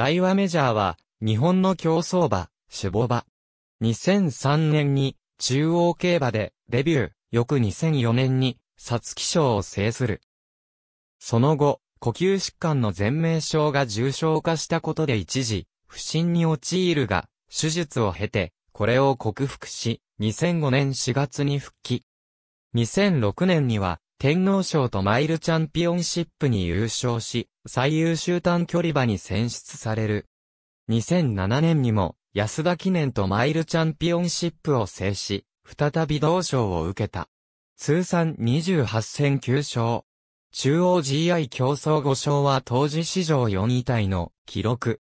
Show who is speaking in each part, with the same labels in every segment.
Speaker 1: 大和メジャーは、日本の競走馬、守母馬。2003年に、中央競馬で、デビュー、翌2004年に、ツキ賞を制する。その後、呼吸疾患の全命症が重症化したことで一時、不審に陥るが、手術を経て、これを克服し、2005年4月に復帰。2006年には、天皇賞とマイルチャンピオンシップに優勝し、最優秀短距離馬に選出される。2007年にも、安田記念とマイルチャンピオンシップを制し、再び同賞を受けた。通算28戦9勝。中央 GI 競争5勝は当時史上4位タイの記録。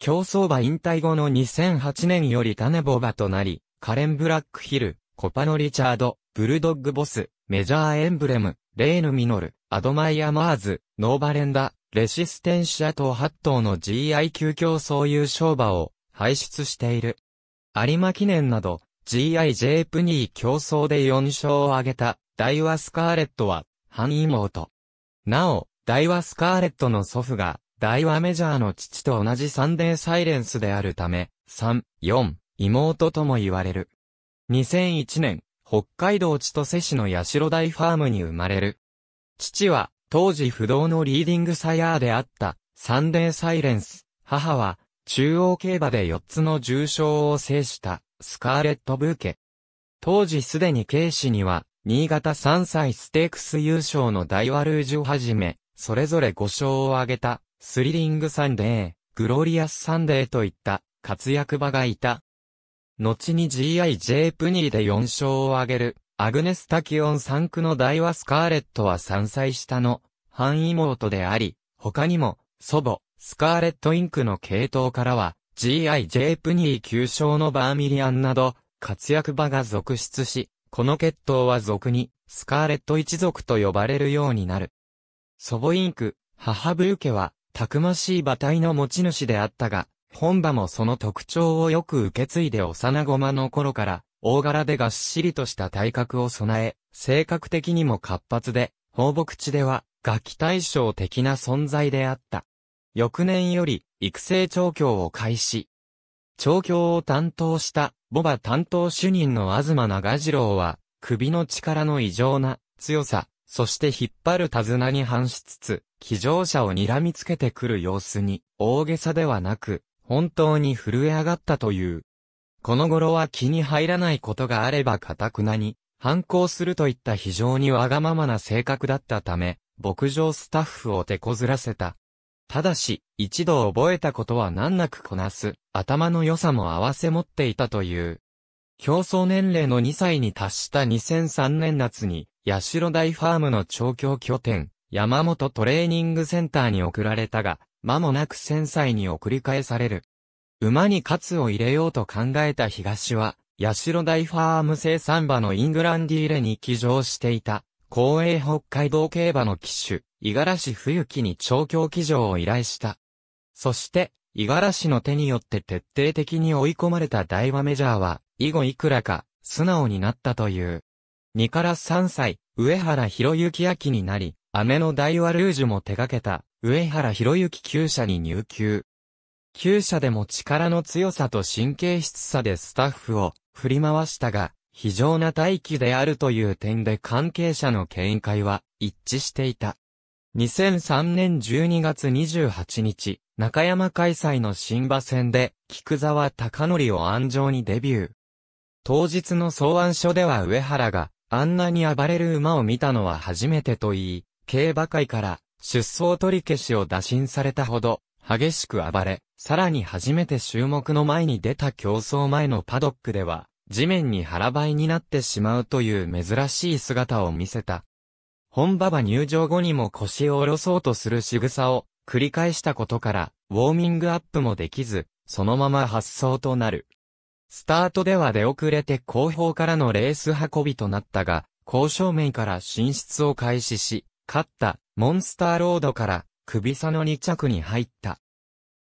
Speaker 1: 競争馬引退後の2008年より種ボ馬となり、カレン・ブラックヒル、コパノ・リチャード、ブルドッグ・ボス、メジャーエンブレム、レーヌミノル、アドマイアマーズ、ノーバレンダ、レシステンシア等8頭の GI 級競争優勝馬を輩出している。有馬記念など、GIJ プニー競争で4勝を挙げた、ダイワスカーレットは、半妹。なお、ダイワスカーレットの祖父が、ダイワメジャーの父と同じサンデーサイレンスであるため、3、4、妹とも言われる。2001年、北海道千歳市の八代大ファームに生まれる。父は、当時不動のリーディングサヤーであった、サンデーサイレンス。母は、中央競馬で4つの重賞を制した、スカーレットブーケ。当時すでにイ氏には、新潟3歳ステークス優勝の大ワルージュはじめ、それぞれ5勝を挙げた、スリリングサンデー、グロリアスサンデーといった活躍場がいた。後に G.I.J. プニーで4勝を挙げる、アグネス・タキオン3区の大和スカーレットは3歳下の、半妹であり、他にも、祖母、スカーレット・インクの系統からは、G.I.J. プニー9勝のバーミリアンなど、活躍場が続出し、この血統は俗に、スカーレット一族と呼ばれるようになる。祖母インク、母ブーケは、たくましい馬体の持ち主であったが、本場もその特徴をよく受け継いで幼駒の頃から、大柄でがっしりとした体格を備え、性格的にも活発で、放牧地では、楽器対象的な存在であった。翌年より、育成調教を開始。調教を担当した、ボバ担当主任の東長次郎は、首の力の異常な強さ、そして引っ張る手綱に反しつつ、騎乗者を睨みつけてくる様子に、大げさではなく、本当に震え上がったという。この頃は気に入らないことがあれば堅くなに、反抗するといった非常にわがままな性格だったため、牧場スタッフを手こずらせた。ただし、一度覚えたことは難なくこなす、頭の良さも合わせ持っていたという。競争年齢の2歳に達した2003年夏に、八代大ファームの調教拠点、山本トレーニングセンターに送られたが、間もなく戦災に送り返される。馬に勝を入れようと考えた東は、八代大ファーム生産馬のイングランディーレに騎乗していた、公営北海道競馬の騎手、五十嵐冬樹に調教騎乗を依頼した。そして、五十嵐の手によって徹底的に追い込まれた大和メジャーは、以後いくらか、素直になったという。二から三歳、上原博之明になり、姉の大和ルージュも手掛けた、上原博之厩社に入球。厩社でも力の強さと神経質さでスタッフを振り回したが、非常な待機であるという点で関係者の見解は一致していた。2003年12月28日、中山開催の新馬戦で、菊沢隆則を安城にデビュー。当日の草案書では上原が、あんなに暴れる馬を見たのは初めてと言い、競馬界から、出走取り消しを打診されたほど、激しく暴れ、さらに初めて注目の前に出た競争前のパドックでは、地面に腹ばいになってしまうという珍しい姿を見せた。本馬場入場後にも腰を下ろそうとする仕草を繰り返したことから、ウォーミングアップもできず、そのまま発走となる。スタートでは出遅れて後方からのレース運びとなったが、交渉面から進出を開始し、勝ったモンスターロードから、首ビ差の2着に入った。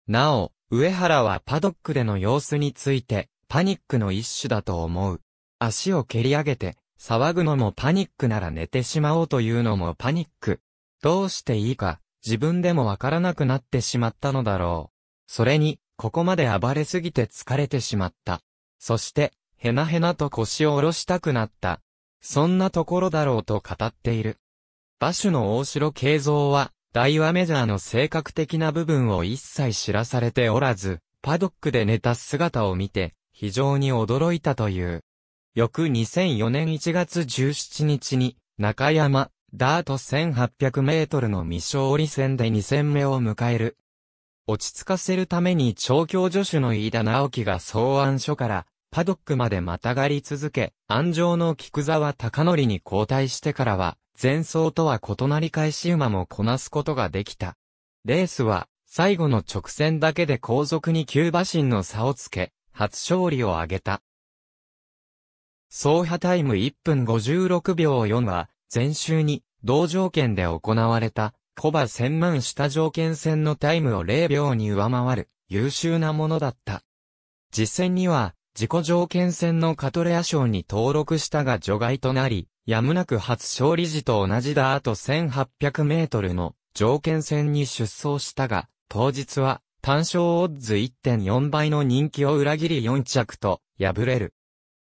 Speaker 1: なお、上原はパドックでの様子について、パニックの一種だと思う。足を蹴り上げて、騒ぐのもパニックなら寝てしまおうというのもパニック。どうしていいか、自分でもわからなくなってしまったのだろう。それに、ここまで暴れすぎて疲れてしまった。そして、へなへなと腰を下ろしたくなった。そんなところだろうと語っている。馬主の大城慶三は、大和メジャーの性格的な部分を一切知らされておらず、パドックで寝た姿を見て、非常に驚いたという。翌2004年1月17日に、中山、ダート1800メートルの未勝利戦で2戦目を迎える。落ち着かせるために調教助手の飯田直樹が草案書から、パドックまでまたがり続け、安城の菊沢隆則に交代してからは、前走とは異なり返し馬もこなすことができた。レースは、最後の直線だけで後続に9馬身の差をつけ、初勝利を挙げた。走破タイム1分56秒4は、前週に、同条件で行われた、コバ専門万下条件戦のタイムを0秒に上回る、優秀なものだった。実戦には、自己条件戦のカトレア賞に登録したが除外となり、やむなく初勝利時と同じだあと1800メートルの条件戦に出走したが、当日は単勝オッズ1.4倍の人気を裏切り4着と敗れる。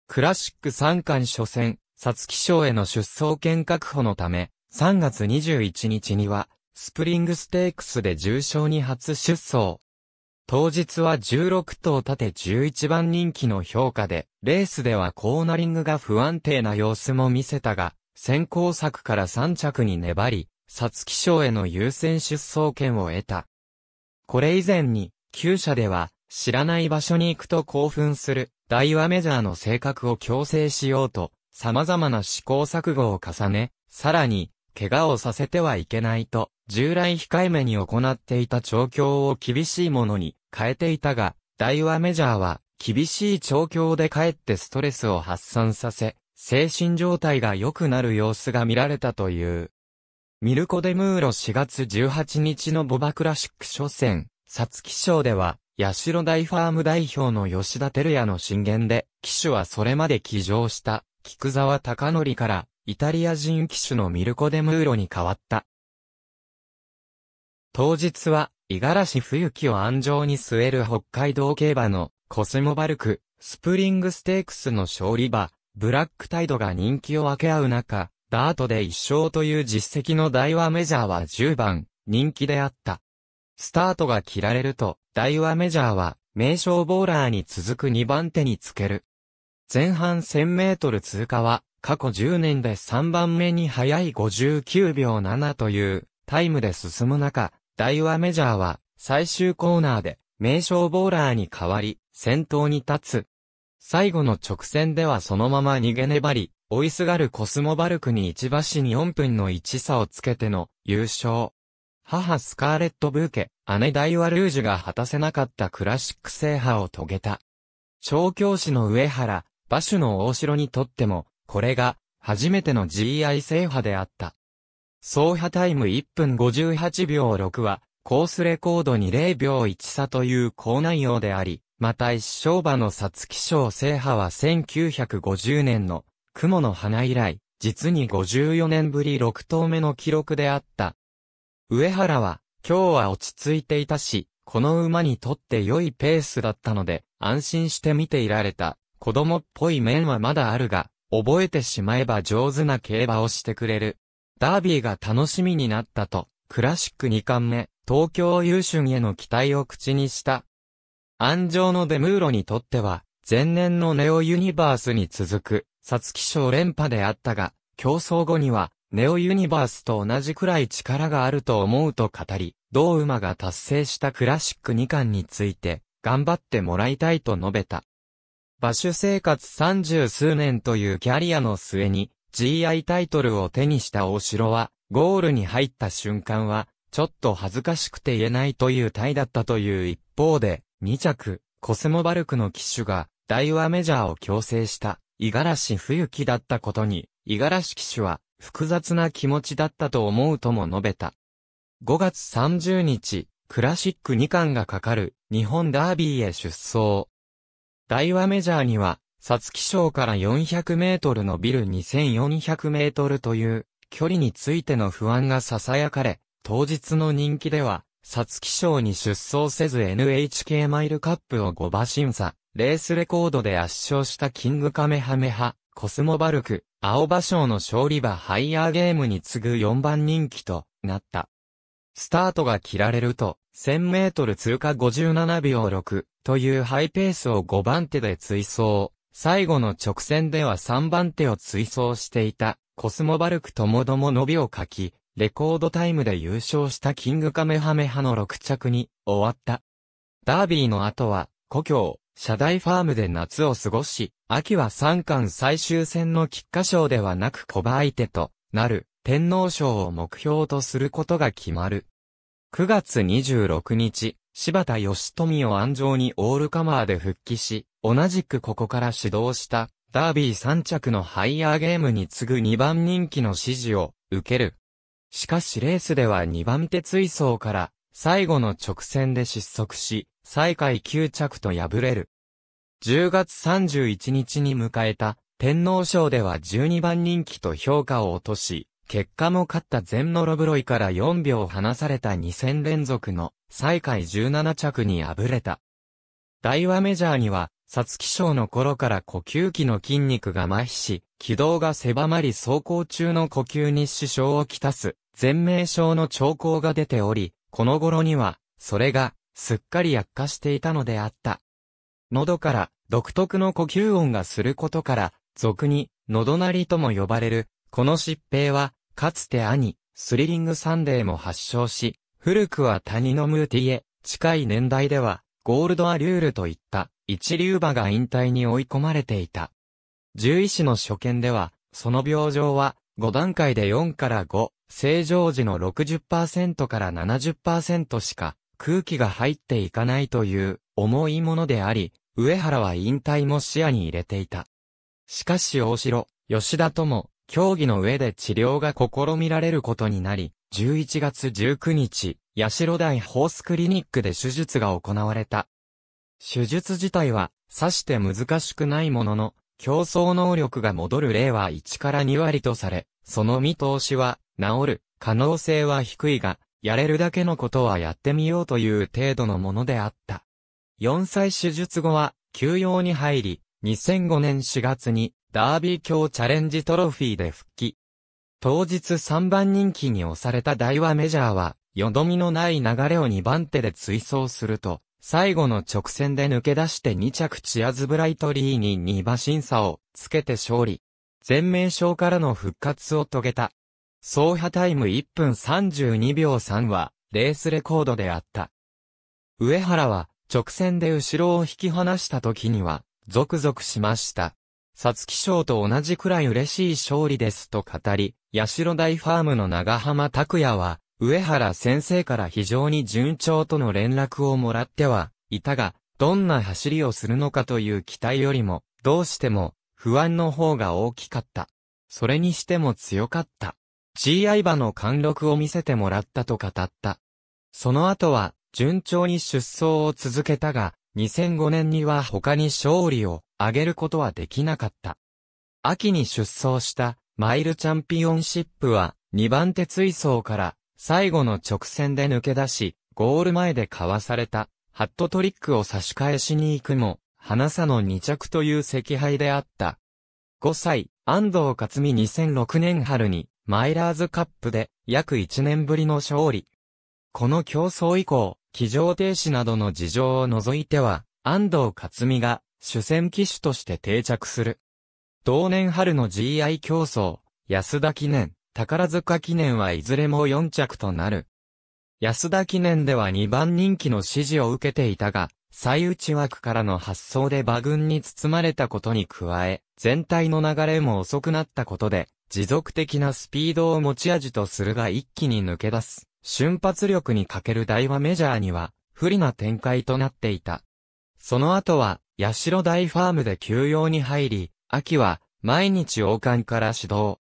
Speaker 1: クラシック3冠初戦、サツキ賞への出走権確保のため、3月21日には、スプリングステークスで重賞に初出走。当日は16頭立て11番人気の評価で、レースではコーナリングが不安定な様子も見せたが、先行策から3着に粘り、皐月賞への優先出走権を得た。これ以前に、旧社では、知らない場所に行くと興奮する、大和メジャーの性格を強制しようと、様々な試行錯誤を重ね、さらに、怪我をさせてはいけないと、従来控えめに行っていた調教を厳しいものに変えていたが、大和メジャーは、厳しい調教でかえってストレスを発散させ、精神状態が良くなる様子が見られたという。ミルコ・デ・ムーロ4月18日のボバクラシック初戦、サツキ賞では、八代大ファーム代表の吉田照也の進言で、騎手はそれまで騎乗した、菊沢隆則から、イタリア人騎手のミルコ・デ・ムーロに変わった。当日は、五十嵐冬樹を安城に据える北海道競馬のコスモバルク、スプリングステークスの勝利馬、ブラックタイドが人気を分け合う中、ダートで一勝という実績の大和メジャーは10番、人気であった。スタートが切られると、大和メジャーは、名称ボーラーに続く2番手につける。前半1000メートル通過は、過去10年で3番目に早い59秒7というタイムで進む中、大和メジャーは最終コーナーで名称ボーラーに変わり、先頭に立つ。最後の直線ではそのまま逃げ粘り、追いすがるコスモバルクに一橋に4分の1差をつけての優勝。母スカーレット・ブーケ、姉ダイワルージュが果たせなかったクラシック制覇を遂げた。調教師の上原、馬主の大城にとっても、これが、初めての GI 制覇であった。走破タイム1分58秒6は、コースレコードに0秒1差という高内容であり、また一生馬の皐月賞制覇は1950年の雲の花以来、実に54年ぶり6頭目の記録であった。上原は、今日は落ち着いていたし、この馬にとって良いペースだったので、安心して見ていられた。子供っぽい面はまだあるが、覚えてしまえば上手な競馬をしてくれる。ダービーが楽しみになったと、クラシック2巻目、東京優春への期待を口にした。安城のデムーロにとっては、前年のネオユニバースに続く、サツキ賞連覇であったが、競争後には、ネオユニバースと同じくらい力があると思うと語り、同馬が達成したクラシック2巻について、頑張ってもらいたいと述べた。馬シ生活三十数年というキャリアの末に GI タイトルを手にした大城は、ゴールに入った瞬間は、ちょっと恥ずかしくて言えないというタイだったという一方で、2着、コスモバルクの騎手が、大和メジャーを強制した、五十嵐冬樹だったことに、五十嵐騎手は、複雑な気持ちだったと思うとも述べた。5月30日、クラシック2巻がかかる、日本ダービーへ出走。大和メジャーには、ツキ賞から400メートルのビル2400メートルという距離についての不安が囁かれ、当日の人気では、ツキ賞に出走せず NHK マイルカップを5馬審査、レースレコードで圧勝したキングカメハメハ、コスモバルク、青馬賞の勝利馬ハイヤーゲームに次ぐ4番人気となった。スタートが切られると、1000メートル通過57秒6、というハイペースを5番手で追走。最後の直線では3番手を追走していた、コスモバルクともども伸びを書き、レコードタイムで優勝したキングカメハメハの6着に終わった。ダービーの後は、故郷、社大ファームで夏を過ごし、秋は三冠最終戦の菊花賞ではなく小バ相手となる天皇賞を目標とすることが決まる。9月26日、柴田義富を安城にオールカマーで復帰し、同じくここから指導した、ダービー3着のハイヤーゲームに次ぐ2番人気の支持を受ける。しかしレースでは2番手追走から、最後の直線で失速し、最下位9着と敗れる。10月31日に迎えた、天皇賞では12番人気と評価を落とし、結果も勝ったゼンノロブロイから4秒離された2戦連続の最下位17着に敗れた。大和メジャーには、サツキ賞の頃から呼吸器の筋肉が麻痺し、軌道が狭まり走行中の呼吸に支障をきたす、全命症の兆候が出ており、この頃には、それが、すっかり悪化していたのであった。喉から独特の呼吸音がすることから、俗に、喉鳴りとも呼ばれる、この疾病は、かつて兄、スリリングサンデーも発祥し、古くは谷のムーティエ、近い年代では、ゴールドアリュールといった、一流馬が引退に追い込まれていた。獣医師の所見では、その病状は、5段階で4から5、正常時の60%から70%しか空気が入っていかないという重いものであり、上原は引退も視野に入れていた。しかし大城、吉田とも、競技の上で治療が試みられることになり、11月19日、八代台ホースクリニックで手術が行われた。手術自体は、さして難しくないものの、競争能力が戻る例は1から2割とされ、その見通しは、治る、可能性は低いが、やれるだけのことはやってみようという程度のものであった。4歳手術後は、休養に入り、2005年4月に、ダービー卿チャレンジトロフィーで復帰。当日3番人気に押された大和メジャーは、よどみのない流れを2番手で追走すると、最後の直線で抜け出して2着チアズブライトリーに2馬審査をつけて勝利。全名勝からの復活を遂げた。走破タイム1分32秒3は、レースレコードであった。上原は、直線で後ろを引き離した時には、続々しました。ツキ賞と同じくらい嬉しい勝利ですと語り、ロ大ファームの長浜拓也は、上原先生から非常に順調との連絡をもらっては、いたが、どんな走りをするのかという期待よりも、どうしても、不安の方が大きかった。それにしても強かった。G.I. 馬の貫禄を見せてもらったと語った。その後は、順調に出走を続けたが、2005年には他に勝利を上げることはできなかった。秋に出走したマイルチャンピオンシップは2番手追走から最後の直線で抜け出し、ゴール前でかわされたハットトリックを差し返しに行くも、花差の2着という赤敗であった。5歳、安藤克美2006年春にマイラーズカップで約1年ぶりの勝利。この競争以降、騎乗停止などの事情を除いては、安藤克美が主戦機種として定着する。同年春の GI 競争、安田記念、宝塚記念はいずれも4着となる。安田記念では2番人気の支持を受けていたが、最内枠からの発想で馬群に包まれたことに加え、全体の流れも遅くなったことで、持続的なスピードを持ち味とするが一気に抜け出す。瞬発力に欠ける台はメジャーには、不利な展開となっていた。その後は、代大ファームで休養に入り、秋は、毎日王冠から指導。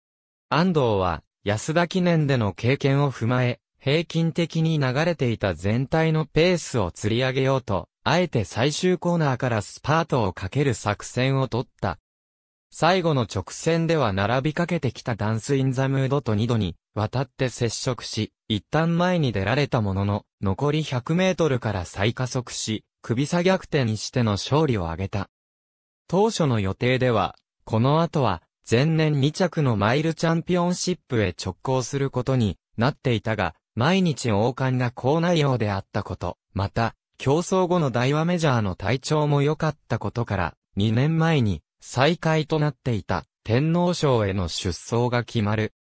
Speaker 1: 安藤は、安田記念での経験を踏まえ、平均的に流れていた全体のペースを釣り上げようと、あえて最終コーナーからスパートをかける作戦を取った。最後の直線では並びかけてきたダンスインザムードと2度に渡って接触し、一旦前に出られたものの、残り100メートルから再加速し、首差逆転しての勝利を挙げた。当初の予定では、この後は、前年2着のマイルチャンピオンシップへ直行することになっていたが、毎日王冠が好内容であったこと、また、競争後の大和メジャーの体調も良かったことから、2年前に再開となっていた天皇賞への出走が決まる。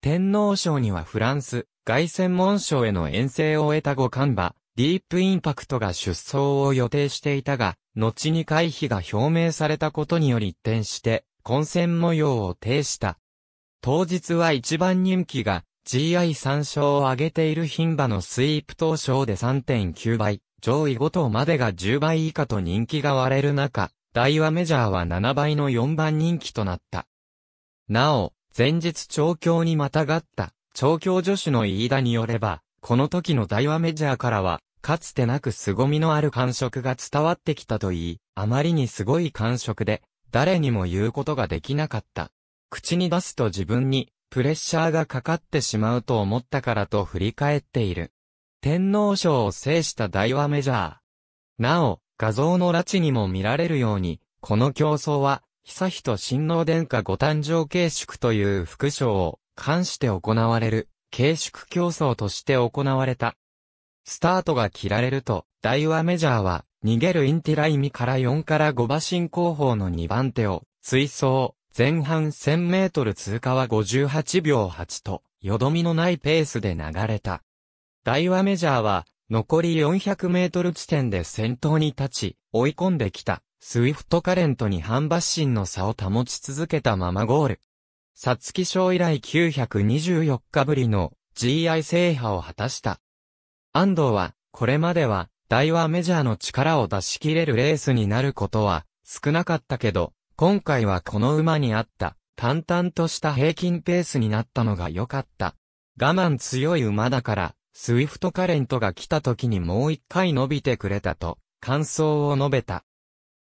Speaker 1: 天皇賞にはフランス、外戦門賞への遠征を終えた五冠馬、ディープインパクトが出走を予定していたが、後に回避が表明されたことにより一転して、混戦模様を呈した。当日は一番人気が GI3 勝を挙げている牝馬のスイープ当賞で3.9倍、上位5頭までが10倍以下と人気が割れる中、大和メジャーは7倍の4番人気となった。なお、前日調教にまたがった、調教助手の飯田によれば、この時の大和メジャーからは、かつてなく凄みのある感触が伝わってきたといい、あまりにすごい感触で、誰にも言うことができなかった。口に出すと自分に、プレッシャーがかかってしまうと思ったからと振り返っている。天皇賞を制した大和メジャー。なお、画像の拉致にも見られるように、この競争は、久人親王殿下ご誕生慶祝という副賞を、冠して行われる、慶祝競争として行われた。スタートが切られると、ダイワメジャーは、逃げるインティライミから4から5馬身後方の2番手を、追走、前半1000メートル通過は58秒8と、よどみのないペースで流れた。ダイワメジャーは、残り400メートル地点で先頭に立ち、追い込んできた、スイフトカレントに半馬身の差を保ち続けたままゴール。サツキ賞以来924日ぶりの GI 制覇を果たした。安藤は、これまでは、大和メジャーの力を出し切れるレースになることは少なかったけど、今回はこの馬に合った、淡々とした平均ペースになったのが良かった。我慢強い馬だから、スウィフトカレントが来た時にもう一回伸びてくれたと、感想を述べた。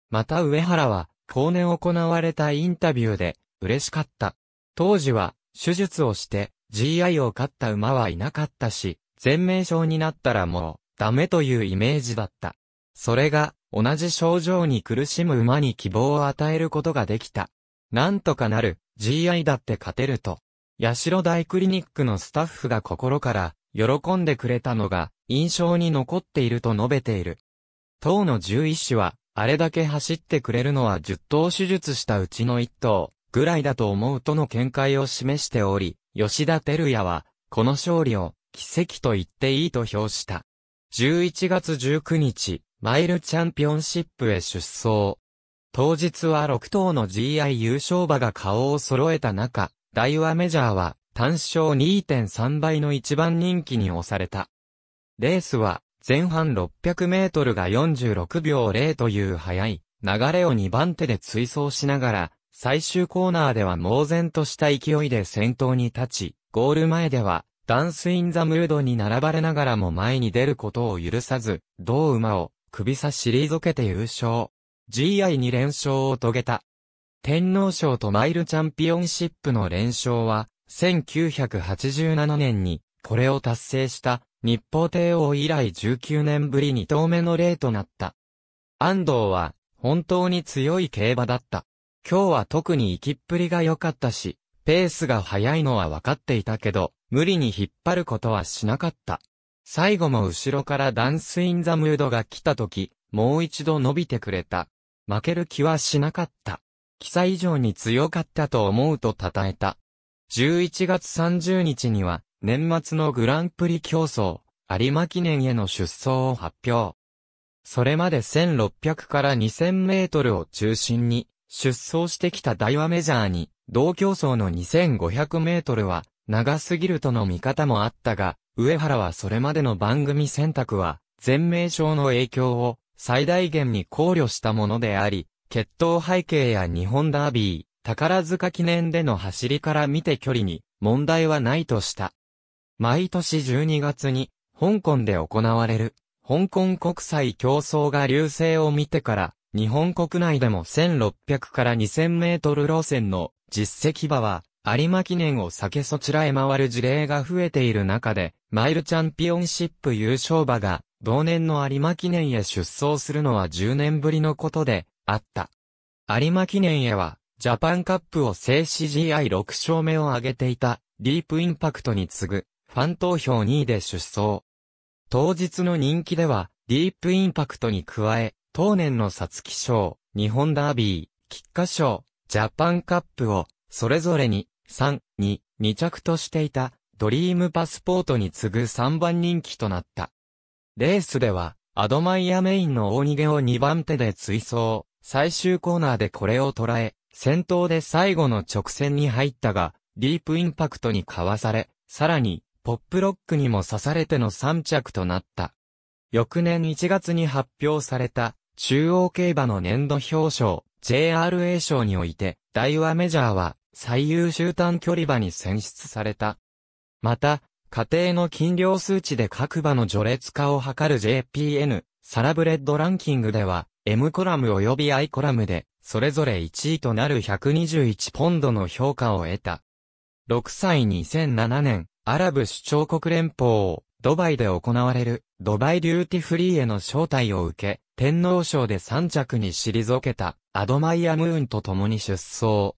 Speaker 1: また上原は、後年行われたインタビューで、嬉しかった。当時は、手術をして、GI を勝った馬はいなかったし、全名症になったらもう、ダメというイメージだった。それが、同じ症状に苦しむ馬に希望を与えることができた。なんとかなる、GI だって勝てると。八代大クリニックのスタッフが心から、喜んでくれたのが、印象に残っていると述べている。当の獣医師は、あれだけ走ってくれるのは10頭手術したうちの1頭、ぐらいだと思うとの見解を示しており、吉田照也は、この勝利を、奇跡と言っていいと評した。11月19日、マイルチャンピオンシップへ出走。当日は6頭の GI 優勝馬が顔を揃えた中、ダイワメジャーは単勝2.3倍の一番人気に押された。レースは前半600メートルが46秒0という速い流れを2番手で追走しながら、最終コーナーでは猛然とした勢いで先頭に立ち、ゴール前ではダンスインザムードに並ばれながらも前に出ることを許さず、同馬を首差し退けて優勝。g i に連勝を遂げた。天皇賞とマイルチャンピオンシップの連勝は、1987年にこれを達成した日報帝王以来19年ぶり2頭目の例となった。安藤は本当に強い競馬だった。今日は特に行きっぷりが良かったし、ペースが速いのは分かっていたけど、無理に引っ張ることはしなかった。最後も後ろからダンスインザムードが来た時、もう一度伸びてくれた。負ける気はしなかった。記載以上に強かったと思うと称えた。11月30日には、年末のグランプリ競争、有馬記念への出走を発表。それまで1600から2000メートルを中心に、出走してきた大和メジャーに、同競争の2500メートルは、長すぎるとの見方もあったが、上原はそれまでの番組選択は、全名称の影響を最大限に考慮したものであり、決闘背景や日本ダービー、宝塚記念での走りから見て距離に問題はないとした。毎年12月に香港で行われる香港国際競争が流星を見てから日本国内でも1600から2000メートル路線の実績馬は有馬記念を避けそちらへ回る事例が増えている中で、マイルチャンピオンシップ優勝馬が、同年の有馬記念へ出走するのは10年ぶりのことで、あった。有馬記念へは、ジャパンカップを制止 GI6 勝目を挙げていた、ディープインパクトに次ぐ、ファン投票2位で出走。当日の人気では、ディープインパクトに加え、当年のサツキ賞、日本ダービー、菊花賞、ジャパンカップを、それぞれに、3、に、2着としていた、ドリームパスポートに次ぐ3番人気となった。レースでは、アドマイアメインの大逃げを2番手で追走、最終コーナーでこれを捉え、先頭で最後の直線に入ったが、ディープインパクトにかわされ、さらに、ポップロックにも刺されての3着となった。翌年1月に発表された、中央競馬の年度表彰、JRA 賞において、大和メジャーは、最優秀短距離馬に選出された。また、家庭の斤量数値で各馬の序列化を図る JPN、サラブレッドランキングでは、M コラム及び I コラムで、それぞれ1位となる121ポンドの評価を得た。6歳2007年、アラブ首長国連邦、ドバイで行われる、ドバイデューティフリーへの招待を受け、天皇賞で3着に退けた、アドマイアムーンと共に出走。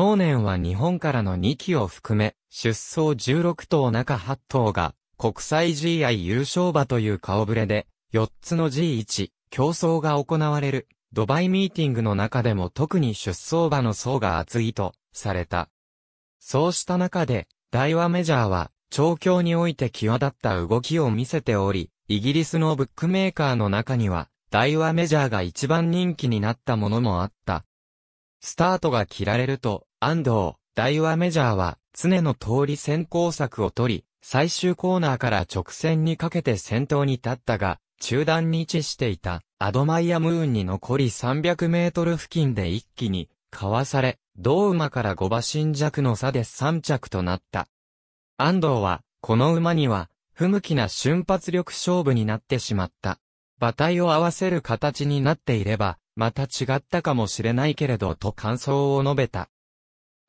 Speaker 1: 当年は日本からの2機を含め、出走16頭中8頭が、国際 GI 優勝馬という顔ぶれで、4つの G1、競争が行われる、ドバイミーティングの中でも特に出走馬の層が厚いと、された。そうした中で、大和メジャーは、調教において際立った動きを見せており、イギリスのブックメーカーの中には、大和メジャーが一番人気になったものもあった。スタートが切られると、安藤、大和メジャーは、常の通り先行策を取り、最終コーナーから直線にかけて先頭に立ったが、中段に位置していたアドマイアムーンに残り300メートル付近で一気に、かわされ、同馬から5馬身弱の差で3着となった。安藤は、この馬には、不向きな瞬発力勝負になってしまった。馬体を合わせる形になっていれば、また違ったかもしれないけれどと感想を述べた。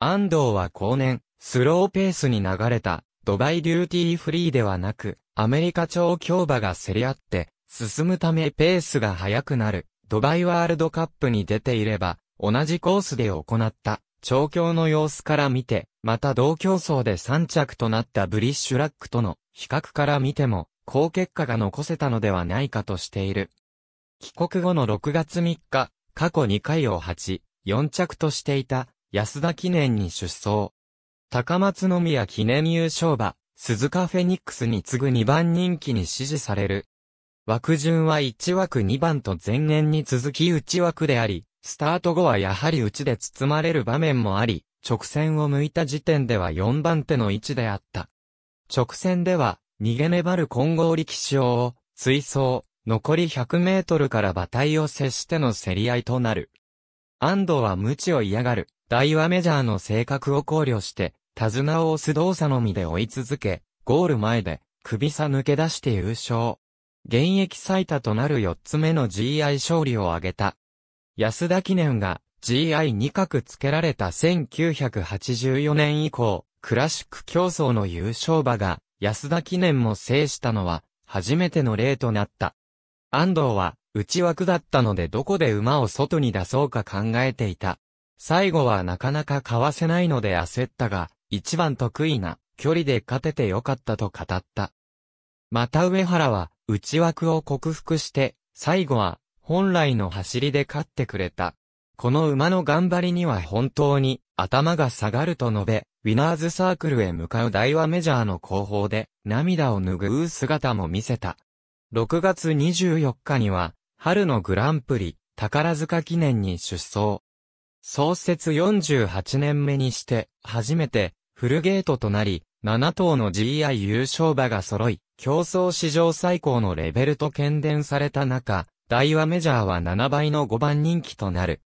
Speaker 1: 安藤は後年、スローペースに流れた、ドバイデューティーフリーではなく、アメリカ超競馬が競り合って、進むためペースが速くなる、ドバイワールドカップに出ていれば、同じコースで行った、調教の様子から見て、また同競争で3着となったブリッシュラックとの比較から見ても、好結果が残せたのではないかとしている。帰国後の6月3日、過去2回を8、4着としていた安田記念に出走。高松宮記念優勝馬、鈴鹿フェニックスに次ぐ2番人気に支持される。枠順は1枠2番と前年に続き内枠であり、スタート後はやはり内で包まれる場面もあり、直線を向いた時点では4番手の位置であった。直線では、逃げ粘る混合力士を、追走、残り100メートルから馬体を接しての競り合いとなる。安藤は無知を嫌がる。大和メジャーの性格を考慮して、手綱を押す動作のみで追い続け、ゴール前で、首差抜け出して優勝。現役最多となる4つ目の GI 勝利を挙げた。安田記念が GI2 角付けられた1984年以降、クラシック競争の優勝馬が安田記念も制したのは初めての例となった。安藤は内枠だったのでどこで馬を外に出そうか考えていた。最後はなかなかかわせないので焦ったが、一番得意な距離で勝ててよかったと語った。また上原は内枠を克服して、最後は本来の走りで勝ってくれた。この馬の頑張りには本当に頭が下がると述べ、ウィナーズサークルへ向かう大和メジャーの後方で涙を拭う姿も見せた。6月24日には春のグランプリ宝塚記念に出走。創設48年目にして、初めて、フルゲートとなり、7頭の GI 優勝馬が揃い、競争史上最高のレベルと喧伝された中、大和メジャーは7倍の5番人気となる。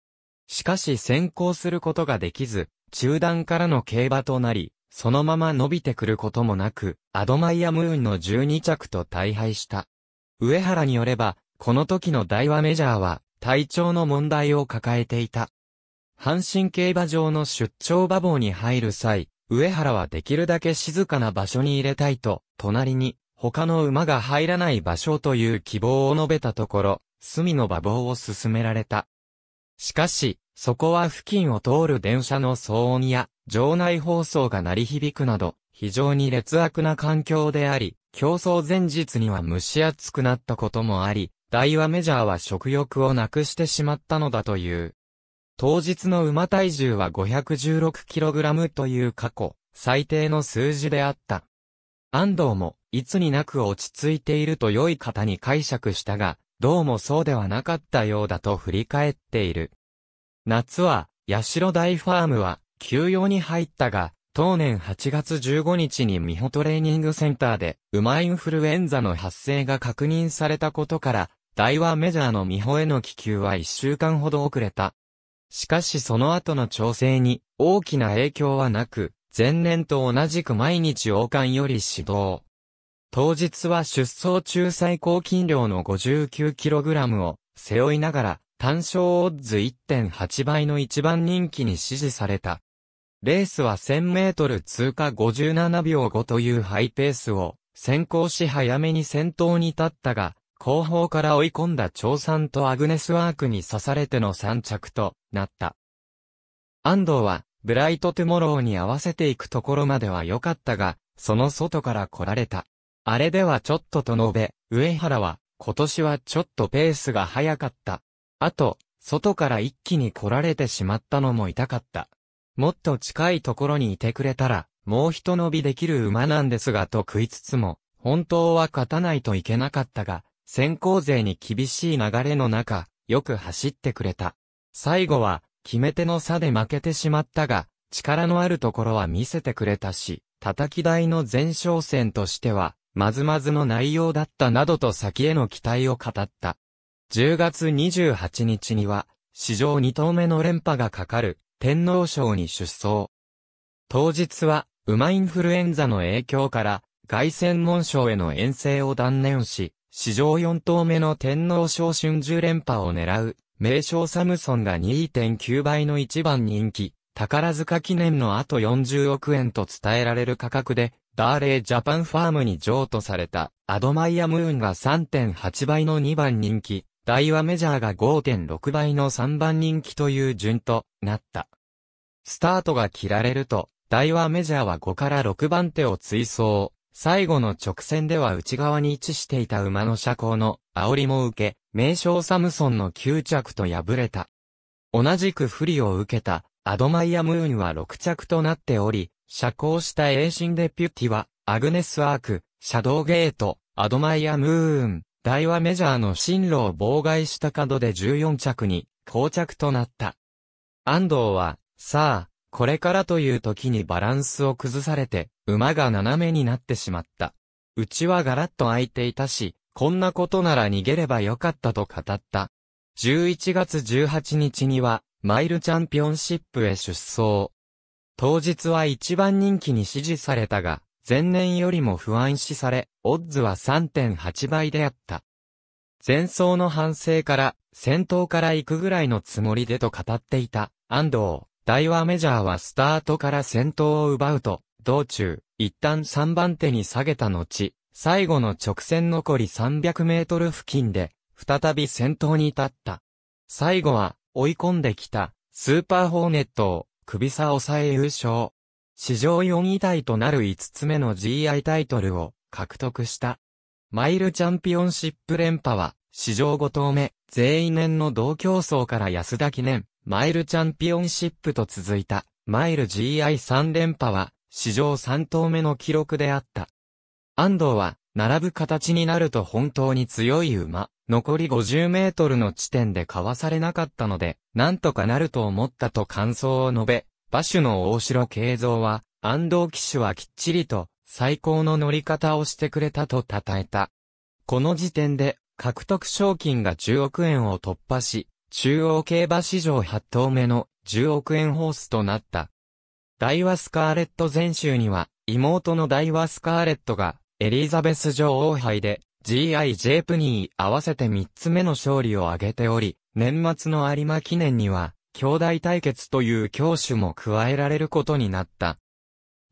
Speaker 1: しかし先行することができず、中段からの競馬となり、そのまま伸びてくることもなく、アドマイアムーンの12着と大敗した。上原によれば、この時の大和メジャーは、体調の問題を抱えていた。阪神競馬場の出張馬房に入る際、上原はできるだけ静かな場所に入れたいと、隣に他の馬が入らない場所という希望を述べたところ、隅の馬房を勧められた。しかし、そこは付近を通る電車の騒音や、場内放送が鳴り響くなど、非常に劣悪な環境であり、競争前日には蒸し暑くなったこともあり、大和メジャーは食欲をなくしてしまったのだという。当日の馬体重は 516kg という過去、最低の数字であった。安藤も、いつになく落ち着いていると良い方に解釈したが、どうもそうではなかったようだと振り返っている。夏は、八大ファームは、休養に入ったが、当年8月15日に美穂トレーニングセンターで、馬インフルエンザの発生が確認されたことから、大和メジャーの美穂への気球は1週間ほど遅れた。しかしその後の調整に大きな影響はなく、前年と同じく毎日王冠より死亡。当日は出走中最高金量の 59kg を背負いながら単勝オッズ1.8倍の一番人気に支持された。レースは1000メートル通過57秒5というハイペースを先行し早めに先頭に立ったが、後方から追い込んだ長んとアグネスワークに刺されての3着となった。安藤は、ブライトトゥモローに合わせていくところまでは良かったが、その外から来られた。あれではちょっとと述べ、上原は、今年はちょっとペースが速かった。あと、外から一気に来られてしまったのも痛かった。もっと近いところにいてくれたら、もう一伸びできる馬なんですがと食いつつも、本当は勝たないといけなかったが、先行勢に厳しい流れの中、よく走ってくれた。最後は、決め手の差で負けてしまったが、力のあるところは見せてくれたし、叩き台の前哨戦としては、まずまずの内容だったなどと先への期待を語った。10月28日には、史上2頭目の連覇がかかる、天皇賞に出走。当日は、馬インフルエンザの影響から、外戦門賞への遠征を断念し、史上4頭目の天皇賞春秋連覇を狙う、名称サムソンが2.9倍の一番人気、宝塚記念のあと40億円と伝えられる価格で、ダーレイジャパンファームに譲渡された、アドマイアムーンが3.8倍の2番人気、ダイワメジャーが5.6倍の3番人気という順となった。スタートが切られると、ダイワメジャーは5から6番手を追走。最後の直線では内側に位置していた馬の車高の煽りも受け、名称サムソンの9着と敗れた。同じく不利を受けたアドマイアムーンは6着となっており、車高したエーシンデピュティは、アグネスアーク、シャドウゲート、アドマイアムーン、大和メジャーの進路を妨害した角で14着に、膠着となった。安藤は、さあ、これからという時にバランスを崩されて、馬が斜めになってしまった。うちはガラッと開いていたし、こんなことなら逃げればよかったと語った。11月18日には、マイルチャンピオンシップへ出走。当日は一番人気に支持されたが、前年よりも不安視され、オッズは3.8倍であった。前走の反省から、先頭から行くぐらいのつもりでと語っていた、安藤。大和メジャーはスタートから先頭を奪うと、道中、一旦3番手に下げた後、最後の直線残り300メートル付近で、再び先頭に立った。最後は、追い込んできた、スーパーホーネットを、首差抑え優勝。史上4位タイとなる5つ目の GI タイトルを、獲得した。マイルチャンピオンシップ連覇は、史上5頭目、全員年の同競争から安田記念、マイルチャンピオンシップと続いた、マイル GI3 連覇は、史上3頭目の記録であった。安藤は、並ぶ形になると本当に強い馬、残り50メートルの地点でかわされなかったので、なんとかなると思ったと感想を述べ、馬主の大城慶三は、安藤騎手はきっちりと、最高の乗り方をしてくれたと称えた。この時点で、獲得賞金が10億円を突破し、中央競馬史上8頭目の10億円ホースとなった。ダイワスカーレット全州には、妹のダイワスカーレットが、エリザベス女王杯で、GI j プニー合わせて3つ目の勝利を挙げており、年末の有馬記念には、兄弟対決という教師も加えられることになった。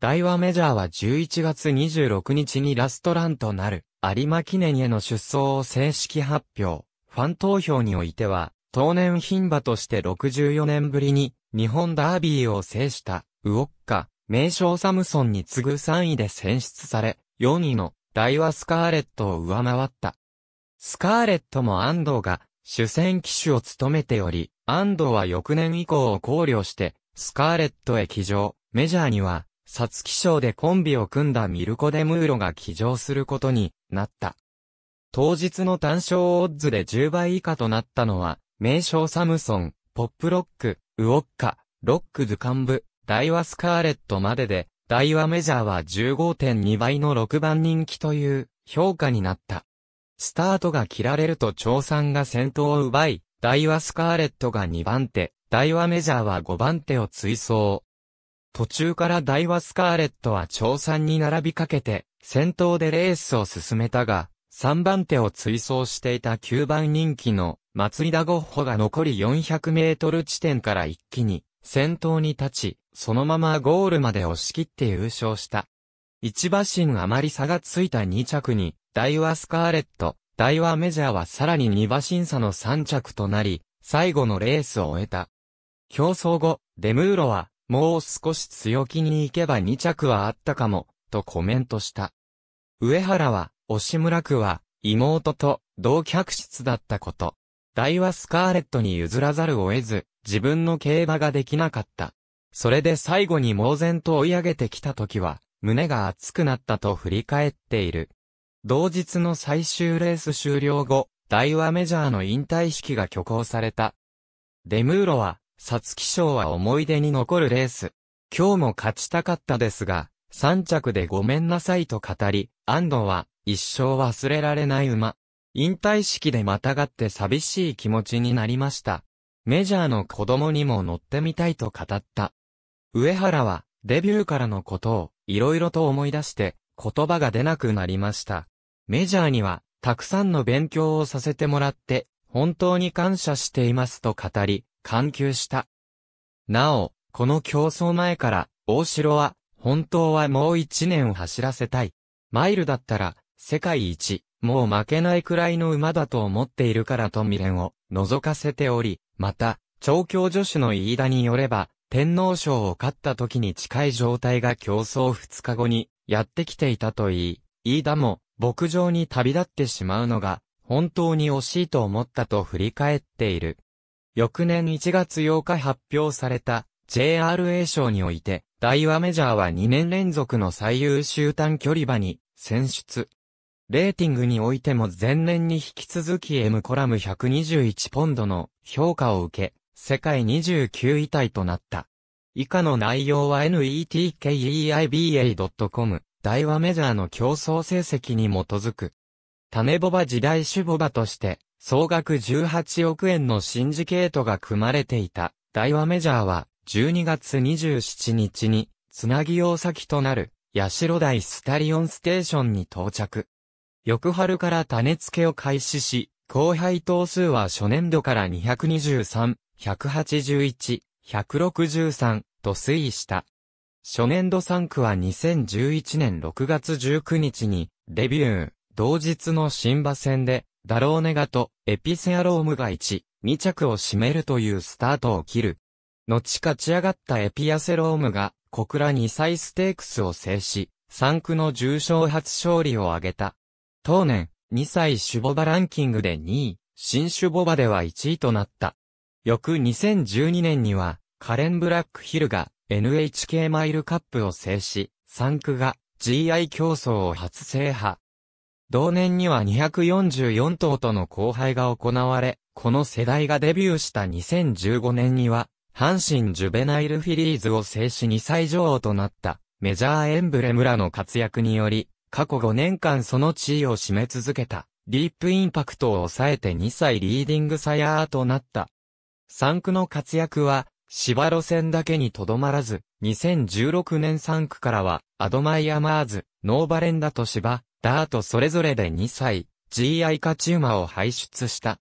Speaker 1: 大和メジャーは11月26日にラストランとなる、有馬記念への出走を正式発表。ファン投票においては、当年牝馬として64年ぶりに日本ダービーを制したウオッカ、名称サムソンに次ぐ3位で選出され、4位のダイワスカーレットを上回った。スカーレットも安藤が主戦騎手を務めており、安藤は翌年以降を考慮して、スカーレットへ騎乗、メジャーには、サツキ賞でコンビを組んだミルコ・デ・ムーロが騎乗することになった。当日の単勝オッズで10倍以下となったのは、名称サムソン、ポップロック、ウォッカ、ロックドゥカンブ、ダイワスカーレットまでで、ダイワメジャーは15.2倍の6番人気という評価になった。スタートが切られると長三が先頭を奪い、ダイワスカーレットが2番手、ダイワメジャーは5番手を追走。途中からダイワスカーレットは長三に並びかけて、先頭でレースを進めたが、3番手を追走していた9番人気の松井田ゴッホが残り400メートル地点から一気に先頭に立ち、そのままゴールまで押し切って優勝した。一馬身あまり差がついた2着に、ダイワスカーレット、ダイワメジャーはさらに2馬身差の3着となり、最後のレースを終えた。競争後、デムーロは、もう少し強気に行けば2着はあったかも、とコメントした。上原は、押村区は、妹と同客室だったこと。大はスカーレットに譲らざるを得ず、自分の競馬ができなかった。それで最後に猛然と追い上げてきた時は、胸が熱くなったと振り返っている。同日の最終レース終了後、大和メジャーの引退式が挙行された。デムーロは、サツキ賞は思い出に残るレース。今日も勝ちたかったですが、3着でごめんなさいと語り、安藤は、一生忘れられない馬。引退式でまたがって寂しい気持ちになりました。メジャーの子供にも乗ってみたいと語った。上原は、デビューからのことを、いろいろと思い出して、言葉が出なくなりました。メジャーには、たくさんの勉強をさせてもらって、本当に感謝していますと語り、感求した。なお、この競争前から、大城は、本当はもう一年を走らせたい。マイルだったら、世界一、もう負けないくらいの馬だと思っているからと未練を覗かせており、また、調教助手の飯田によれば、天皇賞を勝った時に近い状態が競争2日後にやってきていたといい、飯田も牧場に旅立ってしまうのが本当に惜しいと思ったと振り返っている。翌年1月8日発表された JRA 賞において、大和メジャーは2年連続の最優秀短距離馬に選出。レーティングにおいても前年に引き続き M コラム121ポンドの評価を受け、世界29位タイとなった。以下の内容は netkeiba.com、大和メジャーの競争成績に基づく。種ボバ時代種ボバとして、総額18億円のシンジケートが組まれていた、大和メジャーは、12月27日に、つなぎ用先となる、ヤシロ台スタリオンステーションに到着。翌春から種付けを開始し、後輩頭数は初年度から223、181、163と推移した。初年度3区は2011年6月19日に、デビュー、同日の新馬戦で、ダローネガとエピセアロームが1、2着を占めるというスタートを切る。後勝ち上がったエピアセロームが、小倉2歳ステークスを制し、3区の重賞初勝利を挙げた。当年、2歳主ボバランキングで2位、新主ボバでは1位となった。翌2012年には、カレン・ブラックヒルが NHK マイルカップを制し、3区が GI 競争を初制覇。同年には244頭との交配が行われ、この世代がデビューした2015年には、阪神ジュベナイルフィリーズを制し2歳女王となった、メジャーエンブレムらの活躍により、過去5年間その地位を占め続けた、ディープインパクトを抑えて2歳リーディングサヤーとなった。3区の活躍は、芝路線だけにとどまらず、2016年3区からは、アドマイアマーズ、ノーバレンダと芝、ダートそれぞれで2歳、GI カチウマを輩出した。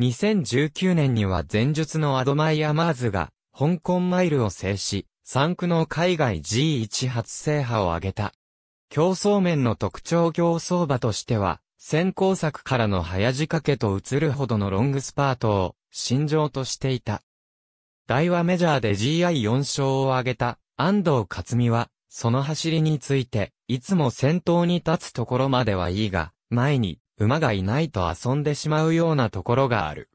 Speaker 1: 2019年には前述のアドマイアマーズが香港マイルを制し、3区の海外 G1 初制覇を挙げた。競争面の特徴競争馬としては、先行作からの早仕掛けと移るほどのロングスパートを、心情としていた。大和メジャーで GI4 勝を挙げた、安藤勝美は、その走りについて、いつも先頭に立つところまではいいが、前に、馬がいないと遊んでしまうようなところがある。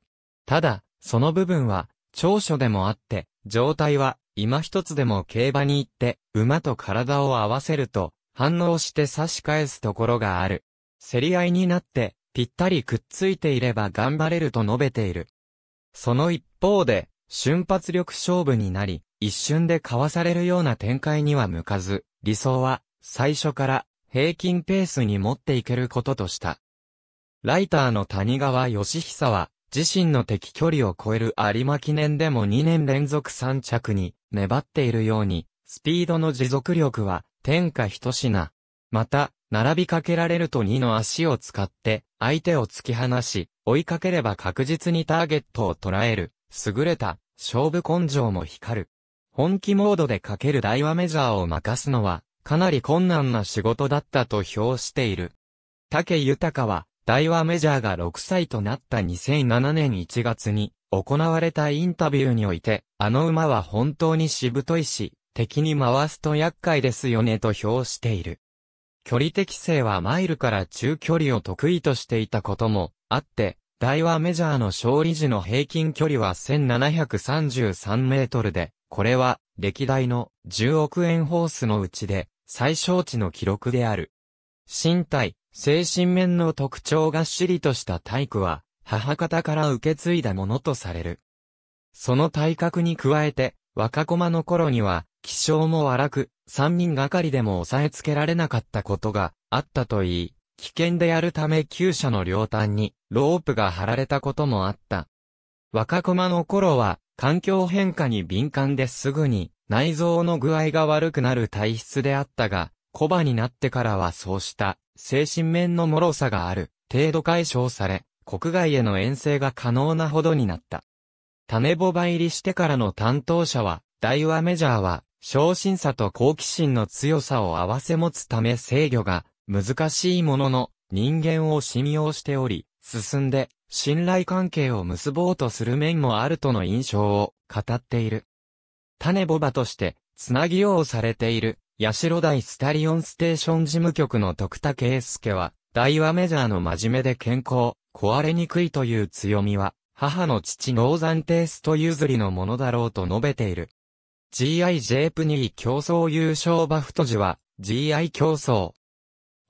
Speaker 1: ただ、その部分は、長所でもあって、状態は、今一つでも競馬に行って、馬と体を合わせると、反応して差し返すところがある。競り合いになって、ぴったりくっついていれば頑張れると述べている。その一方で、瞬発力勝負になり、一瞬でかわされるような展開には向かず、理想は、最初から、平均ペースに持っていけることとした。ライターの谷川義久は、自身の敵距離を超える有馬記念でも2年連続3着に粘っているように、スピードの持続力は天下一品。また、並びかけられると2の足を使って相手を突き放し、追いかければ確実にターゲットを捉える、優れた勝負根性も光る。本気モードでかける大和メジャーを任すのは、かなり困難な仕事だったと評している。竹豊は、大和メジャーが6歳となった2007年1月に行われたインタビューにおいて、あの馬は本当にしぶといし、敵に回すと厄介ですよねと評している。距離適性はマイルから中距離を得意としていたこともあって、大和メジャーの勝利時の平均距離は1733メートルで、これは歴代の10億円ホースのうちで最小値の記録である。身体、精神面の特徴がっしりとした体育は、母方から受け継いだものとされる。その体格に加えて、若駒の頃には、気性も荒く、三人がかりでも抑えつけられなかったことがあったといい、危険であるため厩舎の両端にロープが張られたこともあった。若駒の頃は、環境変化に敏感ですぐに内臓の具合が悪くなる体質であったが、小馬になってからはそうした精神面の脆さがある程度解消され、国外への遠征が可能なほどになった。種ボバ入りしてからの担当者は、大和メジャーは、昇進さと好奇心の強さを合せ持つため制御が難しいものの、人間を信用しており、進んで、信頼関係を結ぼうとする面もあるとの印象を語っている。種ボバとして、つなぎようされている代大スタリオンステーション事務局の徳田圭介は、大和メジャーの真面目で健康、壊れにくいという強みは、母の父ノーザンテイスト譲りのものだろうと述べている。GIJ プニー競争優勝バフト時は、GI 競争。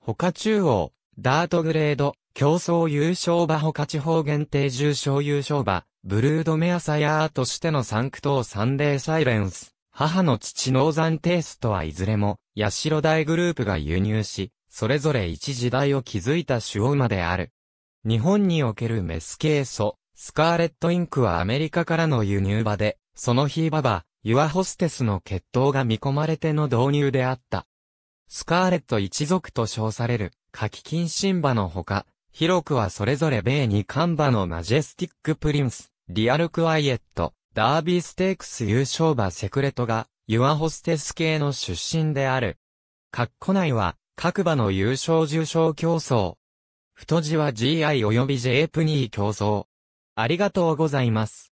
Speaker 1: 他中央、ダートグレード、競争優勝馬他地方限定重賞優勝馬、ブルードメアサヤーとしてのサンクトーサンデーサイレンス。母の父ノーザンテイストはいずれも、八代大グループが輸入し、それぞれ一時代を築いた主を馬である。日本におけるメスケーソ、スカーレットインクはアメリカからの輸入場で、その日馬場、ユアホステスの血統が見込まれての導入であった。スカーレット一族と称される、キンシン馬のほか、広くはそれぞれ米にカンバのマジェスティックプリンス、リアルクワイエット、ダービーステークス優勝馬セクレトが、ユアホステス系の出身である。カッコ内は、各馬の優勝受賞競争。太字は GI 及び J プニー競争。ありがとうございます。